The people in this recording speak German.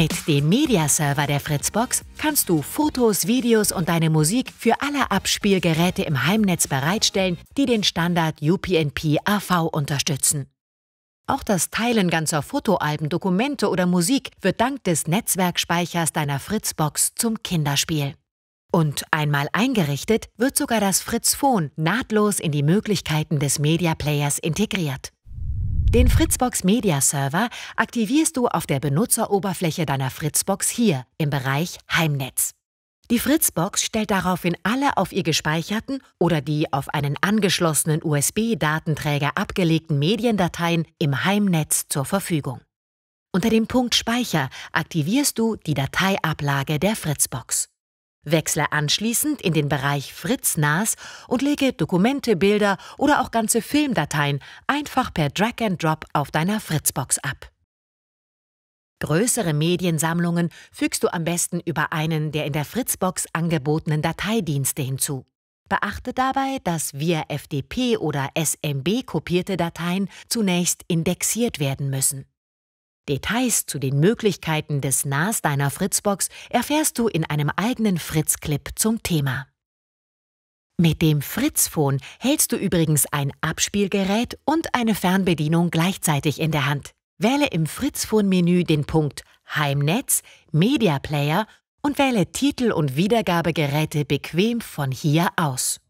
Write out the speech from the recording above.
Mit dem Mediaserver der Fritzbox kannst du Fotos, Videos und deine Musik für alle Abspielgeräte im Heimnetz bereitstellen, die den Standard UPnP AV unterstützen. Auch das Teilen ganzer Fotoalben, Dokumente oder Musik wird dank des Netzwerkspeichers deiner Fritzbox zum Kinderspiel. Und einmal eingerichtet, wird sogar das Fritzphone nahtlos in die Möglichkeiten des Media Players integriert. Den Fritzbox Media Server aktivierst du auf der Benutzeroberfläche deiner Fritzbox hier im Bereich Heimnetz. Die Fritzbox stellt daraufhin alle auf ihr gespeicherten oder die auf einen angeschlossenen USB-Datenträger abgelegten Mediendateien im Heimnetz zur Verfügung. Unter dem Punkt Speicher aktivierst du die Dateiablage der Fritzbox. Wechsle anschließend in den Bereich Fritz NAS und lege Dokumente, Bilder oder auch ganze Filmdateien einfach per Drag and Drop auf deiner Fritzbox ab. Größere Mediensammlungen fügst du am besten über einen der in der Fritzbox angebotenen Dateidienste hinzu. Beachte dabei, dass via FDP oder SMB kopierte Dateien zunächst indexiert werden müssen. Details zu den Möglichkeiten des NAS deiner Fritzbox erfährst du in einem eigenen Fritz-Clip zum Thema. Mit dem Fritzphone hältst du übrigens ein Abspielgerät und eine Fernbedienung gleichzeitig in der Hand. Wähle im Fritzphone-Menü den Punkt Heimnetz, Media Player und wähle Titel und Wiedergabegeräte bequem von hier aus.